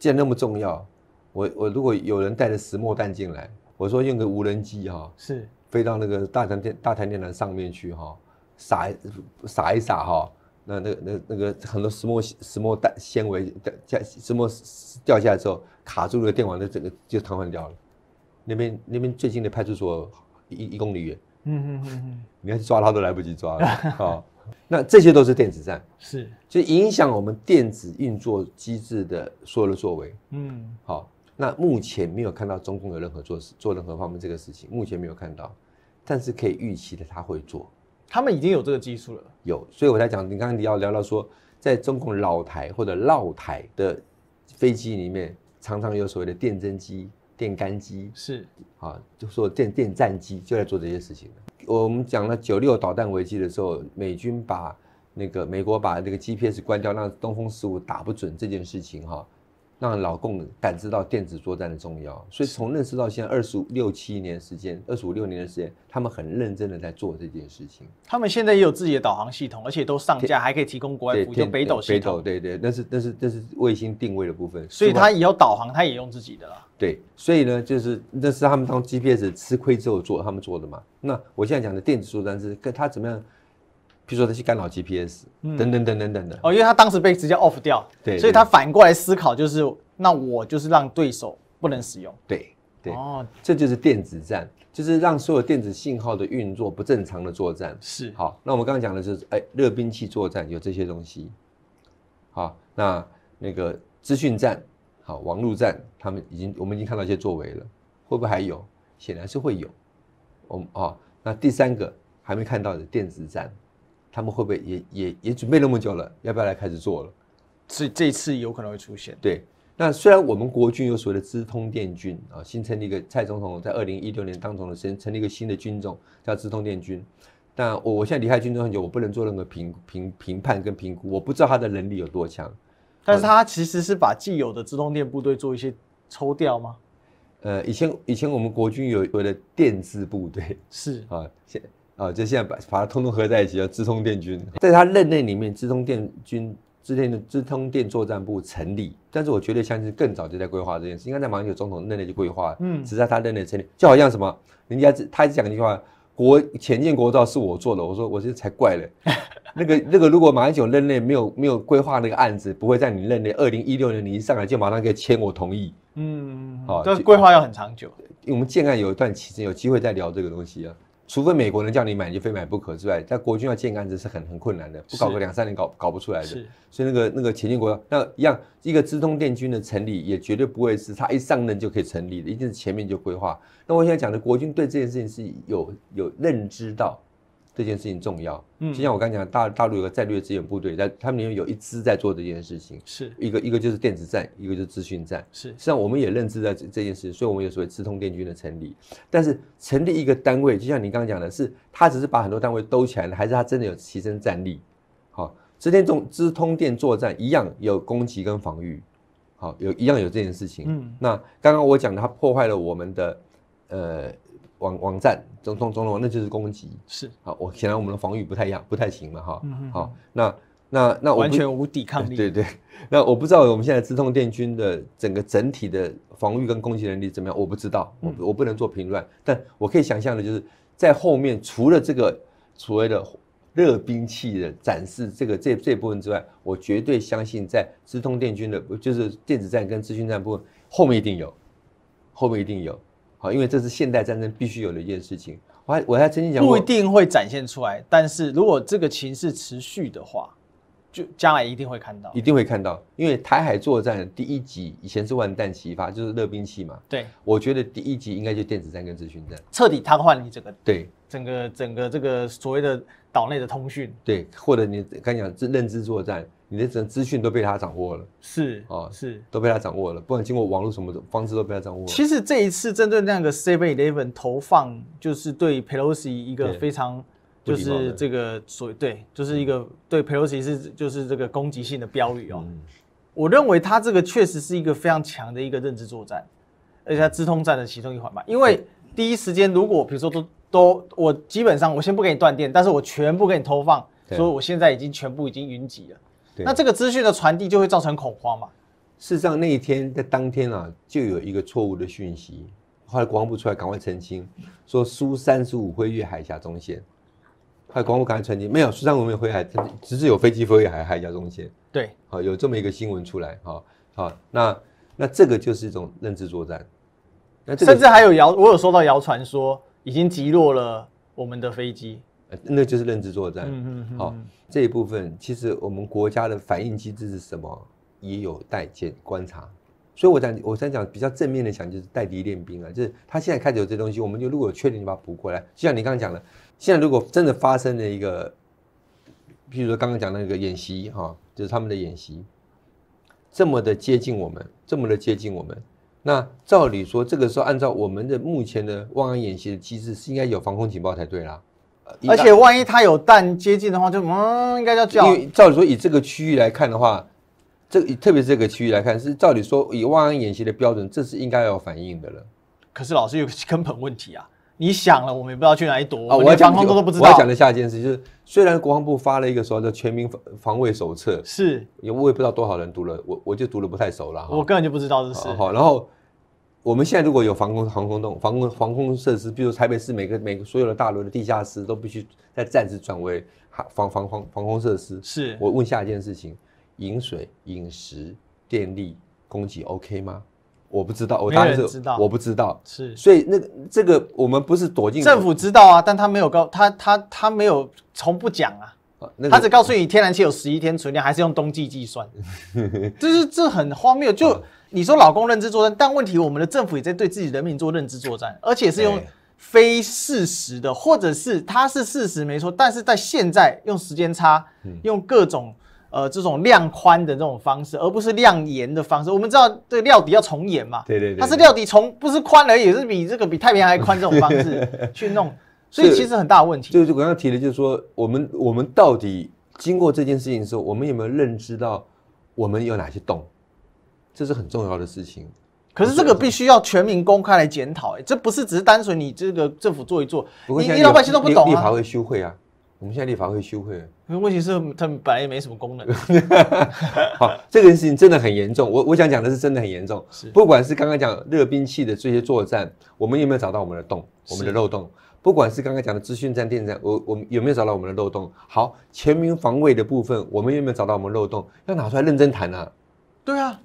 然那么重要，我我如果有人带着石墨弹进来，我说用个无人机哈，是飞到那个大潭电大潭电缆上面去哈，撒撒一撒哈。那那那那个很多石墨石墨带纤维在石墨掉下来之后，卡住了电网的整个就瘫痪掉了。那边那边最近的派出所一一公里远，嗯嗯嗯嗯，你去抓他都来不及抓。了。好，那这些都是电子战，是就影响我们电子运作机制的所有的作为。嗯，好，那目前没有看到中共有任何做事做任何方面这个事情，目前没有看到，但是可以预期的他会做。他们已经有这个技术了，有，所以我才讲，你刚刚你要聊到说，在中共老台或者绕台的飞机里面，常常有所谓的电侦机、电干机，是，啊，就说电电战机就在做这些事情。我们讲了九六导弹危机的时候，美军把那个美国把那个 GPS 关掉，让东风十五打不准这件事情，哈。让老共感知到电子作战的重要，所以从认识到现在二十五六七年时间，二十五六年的时间，他们很认真的在做这件事情。他们现在也有自己的导航系统，而且都上架，还可以提供国外服务，北斗系统。北斗，对对，那是那是那是卫星定位的部分，所以它也有导航，它也用自己的了。对，所以呢，就是那是他们当 GPS 吃亏之后做，他们做的嘛。那我现在讲的电子作战是跟他怎么样？就说他去干扰 GPS 等等等等等的哦，因为他当时被直接 off 掉，对，所以他反过来思考，就是那我就是让对手不能使用，对对哦，这就是电子战，就是让所有电子信号的运作不正常的作战是好。那我们刚刚讲的就是哎热兵器作战有这些东西，好，那那个资讯战好，网络战他们已经我们已经看到一些作为了，会不会还有？显然是会有，我哦、啊，那第三个还没看到的电子战。他们会不会也也也准备那么久了？要不要来开始做了？所这这次有可能会出现。对，那虽然我们国军有所谓的“资通电军”啊，新成立一个蔡总统在二零一六年当总统时间成立一个新的军种叫“资通电军”，但我我现在离开军中很久，我不能做任何评评评判跟评估，我不知道他的能力有多强。但是他其实是把既有的资通电部队做一些抽调吗？呃，以前以前我们国军有有的电子部队是啊，现。啊，就现在把把它通通合在一起叫“资通电军”。在他任内里面，“资通电军”“直电”“资通电作战部”成立。但是我绝对相信，更早就在规划这件事。应该在马英九总统任内就规划嗯，只在他任内成立。就好像什么，人家他一直讲一句话：“国前进国道是我做的。”我说：“我这才怪嘞。那个那个，如果马英九任内没有没有规划那个案子，不会在你任内。二零一六年你一上来就马上可以签我同意。嗯，好，但规划要很长久。我们建案有一段期间有机会再聊这个东西啊。除非美国人叫你买，你就非买不可之外，在国军要建个案子是很很困难的，不搞个两三年搞搞不出来的。所以那个那个前进国那一样，一个资通电军的成立也绝对不会是他一上任就可以成立的，一定是前面就规划。那我现在讲的国军对这件事情是有有认知到。这件事情重要，嗯，就像我刚讲，大大陆有个战略支援部队，在他们里面有一支在做这件事情，是一个一个就是电子战，一个就是资讯战，是，实际上我们也认知在这件事，所以我们有所谓“直通电军”的成立，但是成立一个单位，就像你刚刚讲的，是它只是把很多单位兜起来，还是它真的有提升战力？好，直电中直通电作战一样有攻击跟防御，好，有一样有这件事情。嗯，那刚刚我讲它破坏了我们的，呃。网网站中中中话，那就是攻击是好。我显然我们的防御不太一样，不太行嘛哈。好，那那那我完全无抵抗力。对对。那我不知道我们现在资通电军的整个整体的防御跟攻击能力怎么样，我不知道，我我不能做评论。但我可以想象的就是，在后面除了这个所谓的热兵器的展示，这个这这部分之外，我绝对相信在资通电军的，就是电子战跟资讯战部分，后面一定有，后面一定有。好，因为这是现代战争必须有的一件事情。我还我还曾经讲，过，不一定会展现出来，但是如果这个情势持续的话，就将来一定会看到，一定会看到。因为台海作战第一集以前是万弹齐发，就是热兵器嘛。对，我觉得第一集应该就电子战跟资讯战，彻底瘫痪你这个对。整个整个这个所谓的岛内的通讯，对，或者你刚讲认知作战，你的整资讯都被他掌握了，是啊，是都被他掌握了，不管经过网络什么的方式都被他掌握了。其实这一次针对那个 s e v Eleven n e 投放，就是对 Pelosi 一个非常，就是这个所对，就是一个对 Pelosi 是就是这个攻击性的标语哦。我认为他这个确实是一个非常强的一个认知作战，而且他支通战的其中一环嘛，因为第一时间如果比如说都。都我基本上我先不给你断电，但是我全部给你投放，所以我现在已经全部已经云集了。那这个资讯的传递就会造成恐慌嘛？事实上那一天在当天啊，就有一个错误的讯息，后来国防部出来赶快澄清，说苏三十五飞越海峡中线。后来国防部赶快澄清，没有苏三五没有飞海，只是有飞机飞越海海峡中线。对，好有这么一个新闻出来，哈，好，那那这个就是一种认知作战。那甚至还有谣，我有收到谣传说。已经击落了我们的飞机，那就是认知作战。嗯嗯嗯，好，这一部分其实我们国家的反应机制是什么，也有待检观察。所以我在我想讲比较正面的讲，就是带敌练兵啊，就是他现在开始有这东西，我们就如果有缺点，就把它补过来。就像你刚刚讲的，现在如果真的发生了一个，比如说刚刚讲那个演习哈，就是他们的演习，这么的接近我们，这么的接近我们。那照理说，这个时候按照我们的目前的万安演习的机制，是应该有防空警报才对啦。而且万一它有弹接近的话，就嗯，应该要叫。因为照理说，以这个区域来看的话，这特别是这个区域来看，是照理说以万安演习的标准，这是应该有反应的了。可是老师有个根本问题啊。你想了，我们也不知道去哪里躲。啊，我要讲，我要讲的下一件事就是，虽然国防部发了一个所谓的全民防防卫手册，是，我也不知道多少人读了，我我就读了不太熟了。我根本就不知道这是。好，然后我们现在如果有防空防空洞、防空防空设施，比如台北市每个每个所有的大楼的地下室都必须在暂时转为防防防防空设施。是，我问下一件事情：饮水、饮食、电力供给 OK 吗？我不知道，我当然是知道，我不知道是，所以那个这个我们不是躲进政府知道啊，但他没有告他他他没有从不讲啊，他只告诉你天然气有十一天存量，还是用冬季计算，就 是这很荒谬。就你说老公认知作战，但问题我们的政府也在对自己人民做认知作战，而且是用非事实的，或者是他是事实没错，但是在现在用时间差，用各种。呃，这种量宽的这种方式，而不是量严的方式。我们知道，这个料底要从严嘛，对对对，它是料底从不是宽而已，是比这个比太平洋还宽。这种方式去弄，所以其实很大问题。就是我刚刚提的，就是说，我们我们到底经过这件事情的时候，我们有没有认知到我们有哪些洞？这是很重要的事情。可是这个必须要全民公开来检讨，哎，这不是只是单纯你这个政府做一做，你你老百姓都不懂啊。立法会休会啊。我们现在立法会羞愧，问题是他本来没什么功能。好，这件事情真的很严重。我我想讲的是真的很严重。是，不管是刚刚讲热兵器的这些作战，我们有没有找到我们的洞、我们的漏洞？不管是刚刚讲的资讯站、电站，我我们有没有找到我们的漏洞？好，全民防卫的部分，我们有没有找到我们漏洞？要拿出来认真谈啊！对啊，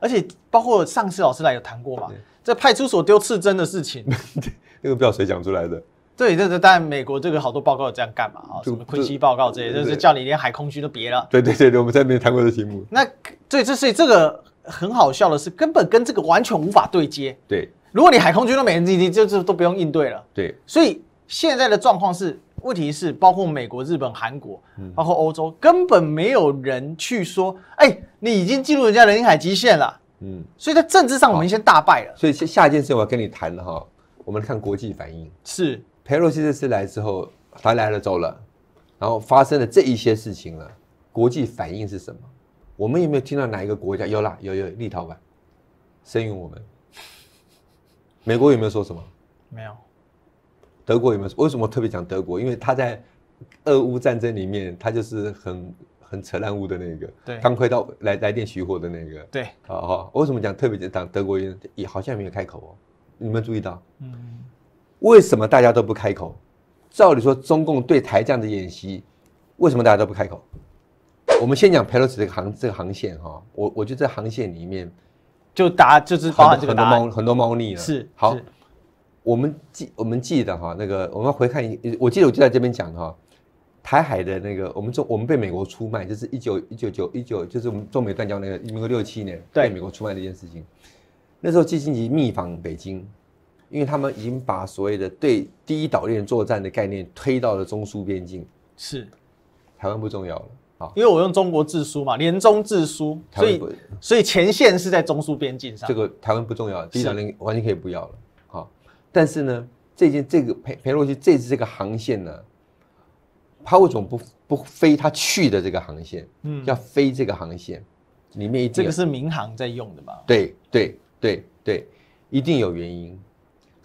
而且包括上次老师来有谈过嘛，在派出所丢刺针的事情，那个不知道谁讲出来的。对，这这当然，美国这个好多报告这样干嘛啊？什么昆西报告这些，就是叫你连海空军都别了。对对对，我们在没有谈过的题目。那对，这是这个很好笑的是，根本跟这个完全无法对接。对，如果你海空军都没人，你就是都不用应对了。对，所以现在的状况是，问题是包括美国、日本、韩国，包括欧洲，根本没有人去说，哎，你已经进入人家人领海极限了。嗯，所以在政治上，我们先大败了。所以下一件事我要跟你谈了哈，我们看国际反应。是。佩洛西这次来之后，他来了走了，然后发生了这一些事情了。国际反应是什么？我们有没有听到哪一个国家？有啦，有有立陶宛声援我们。美国有没有说什么？没有。德国有没有？为什么特别讲德国？因为他在俄乌战争里面，他就是很很扯烂布的那个，对，刚快到来来电取火的那个，对，好好、为什么讲特别讲德国？因也好像没有开口哦。你们注意到？嗯。为什么大家都不开口？照理说，中共对台这样的演习，为什么大家都不开口？我们先讲佩洛直这个航这个航线哈，我我觉得航线里面就家就是包含很多猫很多猫腻了。是好，我们记我们记得哈，那个我们要回看，我记得我就在这边讲哈，台海的那个我们中我们被美国出卖，就是一九一九九一九，就是我们中美断交那个一国六七年被美国出卖那件事情，那时候季新奇密访北京。因为他们已经把所谓的对第一岛链作战的概念推到了中苏边境，是台湾不重要了啊！因为我用中国制输嘛，联中制输，所以所以前线是在中苏边境上，这个台湾不重要，第一岛链完全可以不要了啊！但是呢，这件这个裴裴洛西这次这个航线呢，他为什么不不飞他去的这个航线？嗯，要飞这个航线，里面一这个是民航在用的吧？对对对对，一定有原因。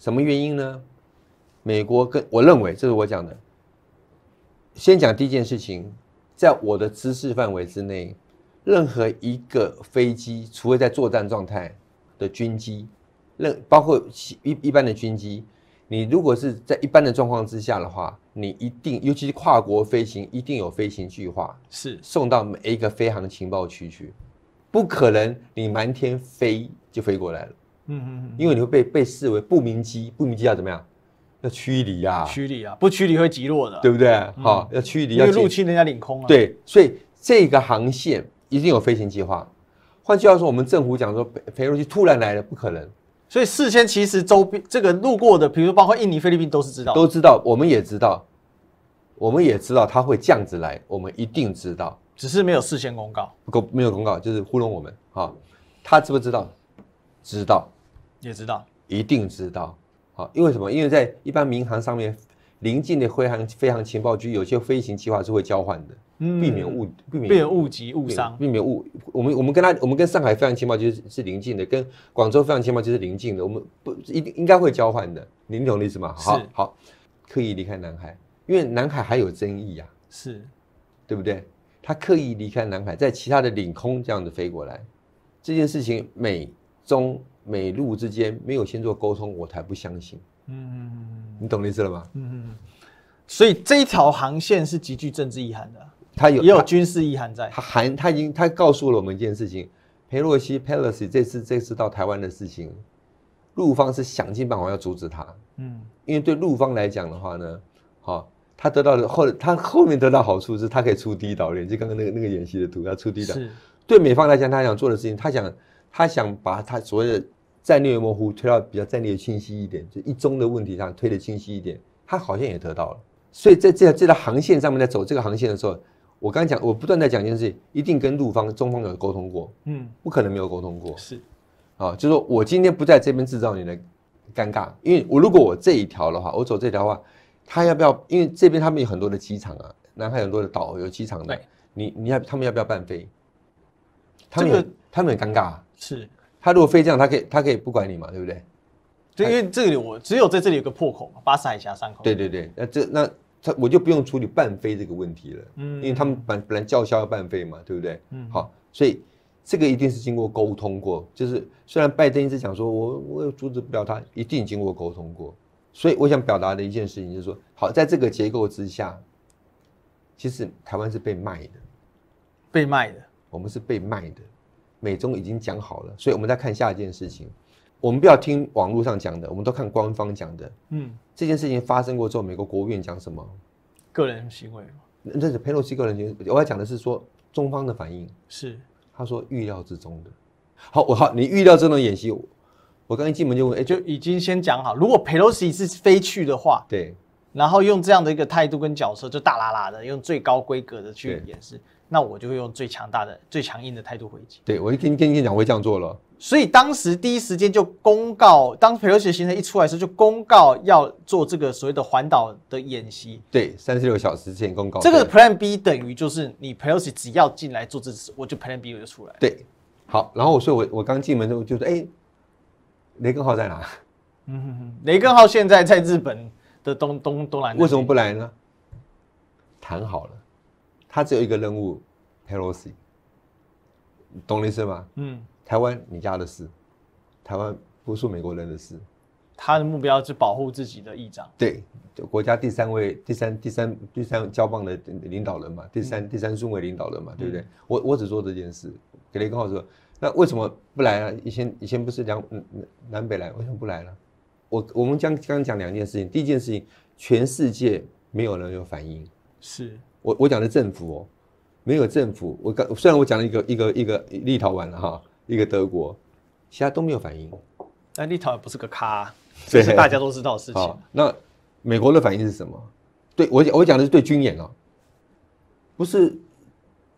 什么原因呢？美国跟我认为，这是我讲的。先讲第一件事情，在我的知识范围之内，任何一个飞机，除非在作战状态的军机，任包括一一般的军机，你如果是在一般的状况之下的话，你一定，尤其是跨国飞行，一定有飞行计划，是送到每一个飞航情报区去，不可能你瞒天飞就飞过来了。嗯嗯因为你会被被视为不明机，不明机要怎么样？要驱离啊！驱离啊！不驱离会极落的，对不对？好，要驱离，要入侵人家领空啊！对，所以这个航线一定有飞行计划。换句话说，我们政府讲说，被被入突然来了，不可能。所以事先其实周边这个路过的，比如包括印尼、菲律宾，都是知道，都知道。我们也知道，我们也知道他会这样子来，我们一定知道。只是没有事先公告，不没有公告就是糊弄我们。好，他知不知道？知道。也知道，一定知道，好，因为什么？因为在一般民航上面，临近的飞航飞航情报局有些飞行计划是会交换的，避免误避免避免误及误伤，避免误。我们我们跟他，我们跟上海飞航情报局是临近的，跟广州飞航情报局是临近的，我们不一定应该会交换的，您懂意思吗？好，好，刻意离开南海，因为南海还有争议呀，是，对不对？他刻意离开南海，在其他的领空这样子飞过来，这件事情美中。美陆之间没有先做沟通，我才不相信。嗯，你懂意思了吗？嗯嗯。所以这一条航线是极具政治意涵的，它有也有军事意涵在。含他已经他告诉了我们一件事情，佩洛西 Pelosi 这次这次到台湾的事情，陆方是想尽办法要阻止他。嗯，因为对陆方来讲的话呢，好，他得到的后他后面得到好处是，他可以出低岛，链，就刚刚那个那个演习的图，要出低岛。对美方来讲，他想做的事情，他想。他想把他所谓的战略模糊推到比较战略清晰一点，就一中的问题上推得清晰一点，他好像也得到了。所以在这这条航线上面在走这个航线的时候，我刚刚讲，我不断在讲一件事，一定跟陆方中方有沟通过，嗯，不可能没有沟通过，是，啊，就是说我今天不在这边制造你的尴尬，因为我如果我这一条的话，我走这条话，他要不要？因为这边他们有很多的机场啊，南海很多的岛有机场的，你你要他们要不要办飞？他们他们很尴尬。是，他如果飞这样，他可以，他可以不管你嘛，对不对？对，因为这里我只有在这里有个破口嘛，巴士海峡伤口。对对对，那这那他我就不用处理半飞这个问题了，嗯，因为他们本本来叫嚣要半飞嘛，对不对？嗯，好，所以这个一定是经过沟通过，就是虽然拜登一直讲说我我阻止不了他，一定经过沟通过。所以我想表达的一件事情就是说，好，在这个结构之下，其实台湾是被卖的，被卖的，我们是被卖的。美中已经讲好了，所以我们再看下一件事情。我们不要听网络上讲的，我们都看官方讲的。嗯，这件事情发生过之后，美国国务院讲什么？个人行为吗？那是 p e 个人行为。我要讲的是说中方的反应是，他说预料之中的。好，我好，你预料这种演习，我刚一进门就问，哎，就已经先讲好，如果佩洛西是飞去的话，对，然后用这样的一个态度跟角色，就大啦啦的，用最高规格的去演示。那我就用最强大的、最强硬的态度回击。对，我一听跟你讲会这样做了，所以当时第一时间就公告，当佩洛西的行程一出来的时候，就公告要做这个所谓的环岛的演习。对，三十六小时之前公告。这个 Plan B 等于就是你佩洛西只要进来做这次，我就 Plan B 我就出来。对，好，然后我说我我刚进门之后就说，哎，雷根号在哪？嗯，哼哼，雷根号现在在日本的东东东南。为什么不来呢？谈好了。他只有一个任务，Pelosi，懂意思吗？嗯，台湾你家的事，台湾不是美国人的事。他的目标是保护自己的议长。对，国家第三位第三第三第三交棒的领导人嘛，第三第三顺位领导人嘛，对不对？我我只做这件事。格根号说，那为什么不来啊？以前以前不是嗯，南北来，为什么不来了？我我们将刚刚讲两件事情，第一件事情，全世界没有人有反应。是我我讲的政府哦，没有政府。我刚虽然我讲了一个一个一个立陶宛了哈，一个德国，其他都没有反应。但立陶宛不是个咖，这是大家都知道的事情。那美国的反应是什么？对我我讲的是对军演哦，不是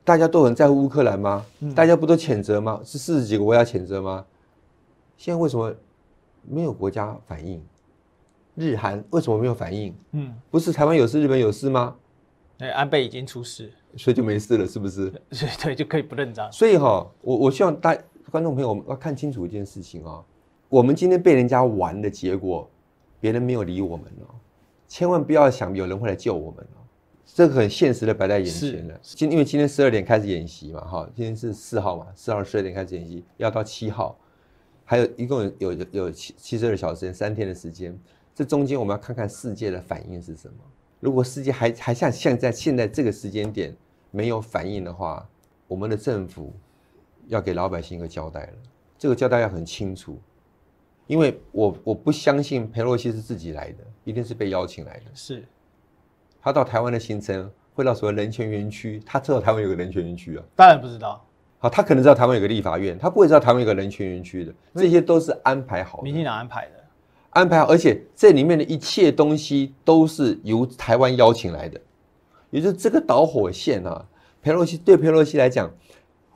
大家都很在乎乌克兰吗？大家不都谴责吗？是四十几个国家谴责吗？现在为什么没有国家反应？日韩为什么没有反应？嗯，不是台湾有事，日本有事吗？安倍已经出事，所以就没事了，是不是？对 对，就可以不认账。所以哈，我我希望大观众朋友，我们要看清楚一件事情啊。我们今天被人家玩的结果，别人没有理我们哦。千万不要想有人会来救我们哦，这个很现实的摆在眼前了。今因为今天十二点开始演习嘛，哈，今天是四号嘛，四号十二点开始演习，要到七号，还有一共有有有七七十二小时，三天的时间。这中间我们要看看世界的反应是什么。如果世界还还像像在现在这个时间点没有反应的话，我们的政府要给老百姓一个交代了。这个交代要很清楚，因为我我不相信佩洛西是自己来的，一定是被邀请来的。是，他到台湾的行程会到所谓人权园区，他知道台湾有个人权园区啊？当然不知道。好，他可能知道台湾有个立法院，他不会知道台湾有个人权园区的。这些都是安排好的，民进党安排的。安排好，而且这里面的一切东西都是由台湾邀请来的，也就是这个导火线啊。佩洛西对佩洛西来讲，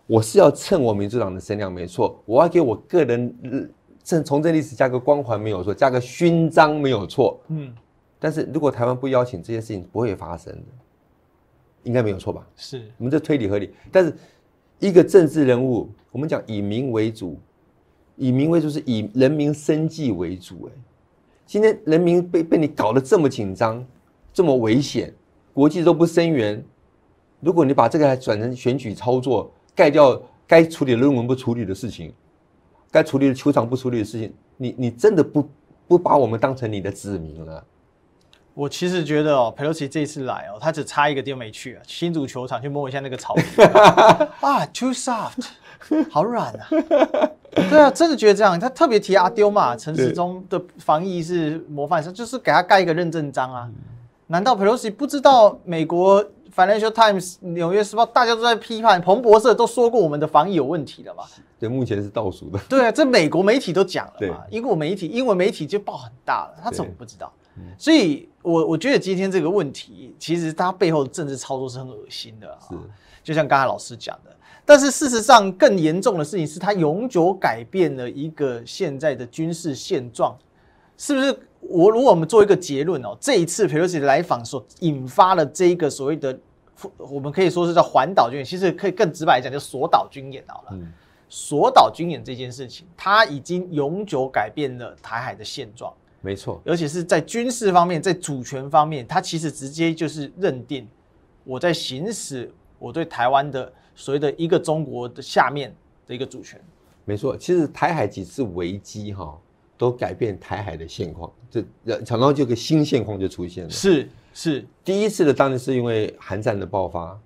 我是要蹭我民主党的声量，没错，我要给我个人正从政历史加个光环，没有错，加个勋章没有错。嗯，但是如果台湾不邀请，这件事情不会发生的，应该没有错吧？是，我们这推理合理。但是一个政治人物，我们讲以民为主。以民为主，是以人民生计为主。哎，今天人民被被你搞得这么紧张，这么危险，国际都不声援。如果你把这个还转成选举操作，盖掉该处理论文不处理的事情，该处理的球场不处理的事情，你你真的不不把我们当成你的子民了？我其实觉得哦佩洛西这次来哦，他只差一个地方没去啊，新主球场去摸一下那个草，啊，too soft，好软啊。对啊，真的觉得这样。他特别提阿丢嘛，城市中的防疫是模范生，就是给他盖一个认证章啊。难道 Pelosi 不知道美国《Financial Times》《纽约时报》大家都在批判，彭博社都说过我们的防疫有问题了嘛？对，目前是倒数的。对啊，这美国媒体都讲了嘛，英国媒体、英文媒体就报很大了，他怎么不知道？所以我我觉得今天这个问题，其实它背后政治操作是很恶心的啊。就像刚才老师讲的。但是事实上，更严重的事情是，它永久改变了一个现在的军事现状，是不是？我如果我们做一个结论哦，这一次 p 洛西的来访所引发了这一个所谓的，我们可以说是叫环岛军演，其实可以更直白来讲叫锁岛军演好嗯。锁岛军演这件事情，它已经永久改变了台海的现状。没错。而且是在军事方面，在主权方面，它其实直接就是认定我在行使我对台湾的。所谓的一个中国的下面的一个主权，没错，其实台海几次危机哈，都改变台海的现况，这然后就个新现况就出现了。是是，第一次的当然是因为韩战的爆发，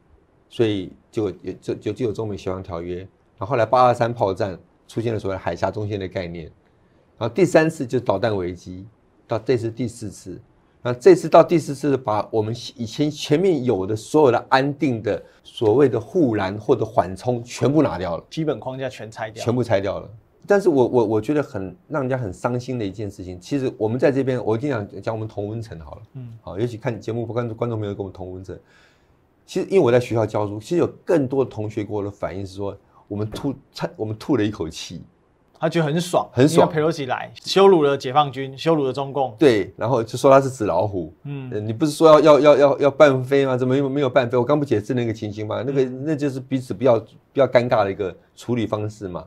所以就就就就有中美协防条约，然后后来八二三炮战出现了所谓海峡中线的概念，然后第三次就导弹危机，到这次第四次。那这次到第四次，把我们以前前面有的所有的安定的所谓的护栏或者缓冲全部拿掉了，基本框架全拆掉全部拆掉了。但是我我我觉得很让人家很伤心的一件事情，其实我们在这边，我经常讲我们同温层好了，嗯，好，尤其看节目观观众朋友跟我们同温层，其实因为我在学校教书，其实有更多的同学给我的反应是说，我们吐，我们吐了一口气。他觉得很爽，很爽，陪我一起来羞辱了解放军，羞辱了中共。对，然后就说他是纸老虎。嗯，你不是说要要要要要半飞吗？怎么又没有半飞？我刚不解释那个情形吗？那个那就是彼此比较比较尴尬的一个处理方式嘛。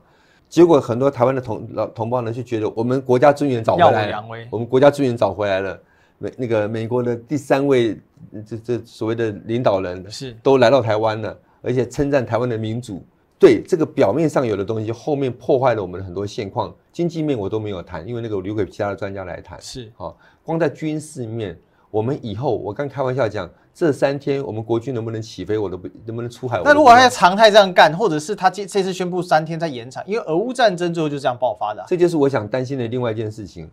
结果很多台湾的同老同胞呢，就觉得我们国家尊严找回来，我们国家尊严找回来了。美那个美国的第三位这这所谓的领导人是都来到台湾了，而且称赞台湾的民主。对这个表面上有的东西，后面破坏了我们的很多现况。经济面我都没有谈，因为那个留给其他的专家来谈。是哦，光在军事面，我们以后我刚开玩笑讲，这三天我们国军能不能起飞，我都不能不能出海。那如果他常态这样干，或者是他这这次宣布三天再延长，因为俄乌战争最后就这样爆发的。这就是我想担心的另外一件事情。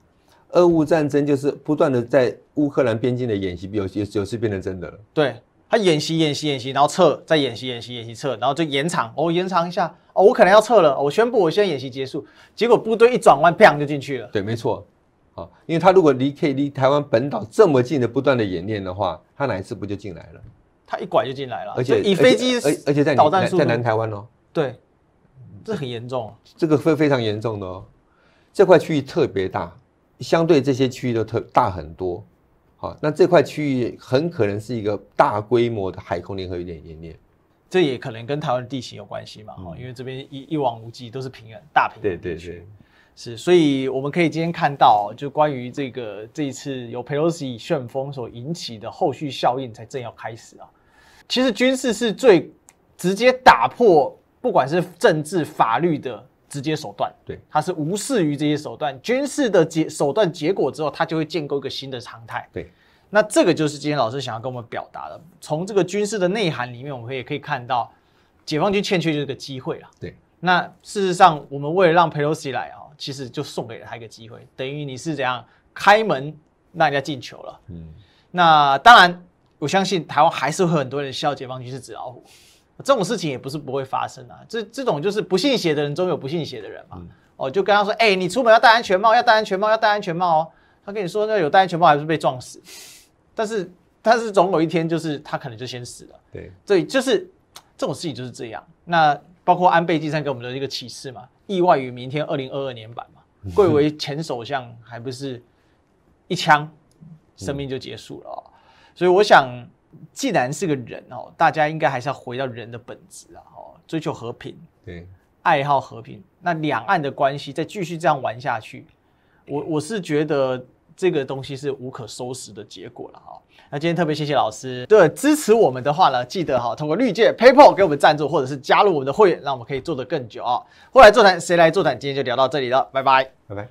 俄乌战争就是不断的在乌克兰边境的演习，有有有时变成真的了。对。他演习演习演习，然后撤，再演习演习演习撤，然后就延长哦，延长一下哦，我可能要撤了，我宣布我现在演习结束。结果部队一转弯，砰就进去了。对，没错，啊，因为他如果离可以离台湾本岛这么近的不断的演练的话，他哪一次不就进来了？他一拐就进来了。而且以飞机，而且在导弹在南台湾哦。对，这很严重。这个会非常严重的哦，这块区域特别大，相对这些区域都特大很多。好，那这块区域很可能是一个大规模的海空联合有点演练，这也可能跟台湾地形有关系嘛？哈，因为这边一一望无际都是平原，大平原。对对对，是，所以我们可以今天看到，就关于这个这一次由 Pelosi 旋风所引起的后续效应才正要开始啊。其实军事是最直接打破，不管是政治法律的。直接手段，对，他是无视于这些手段，军事的结手段结果之后，他就会建构一个新的常态。对，那这个就是今天老师想要跟我们表达的。从这个军事的内涵里面，我们也可以看到，解放军欠缺就是个机会啊。对，那事实上，我们为了让佩洛西来啊，其实就送给了他一个机会，等于你是怎样开门让人家进球了。嗯，那当然，我相信台湾还是会很多人笑解放军是纸老虎。这种事情也不是不会发生啊，这这种就是不信邪的人中有不信邪的人嘛。哦，就跟他说，哎，你出门要戴安全帽，要戴安全帽，要戴安全帽哦。他跟你说那有戴安全帽还是被撞死，但是但是总有一天就是他可能就先死了。对，以就是这种事情就是这样。那包括安倍晋三给我们的一个启示嘛，意外于明天二零二二年版嘛，贵为前首相还不是一枪生命就结束了啊。所以我想。既然是个人哦，大家应该还是要回到人的本质啊，哦，追求和平，对，爱好和平。那两岸的关系再继续这样玩下去，我我是觉得这个东西是无可收拾的结果了哈。那今天特别谢谢老师，对，支持我们的话呢，记得哈，通过绿界、PayPal 给我们赞助，或者是加入我们的会员，让我们可以做得更久啊。后来座谈谁来座谈？今天就聊到这里了，拜拜，拜拜。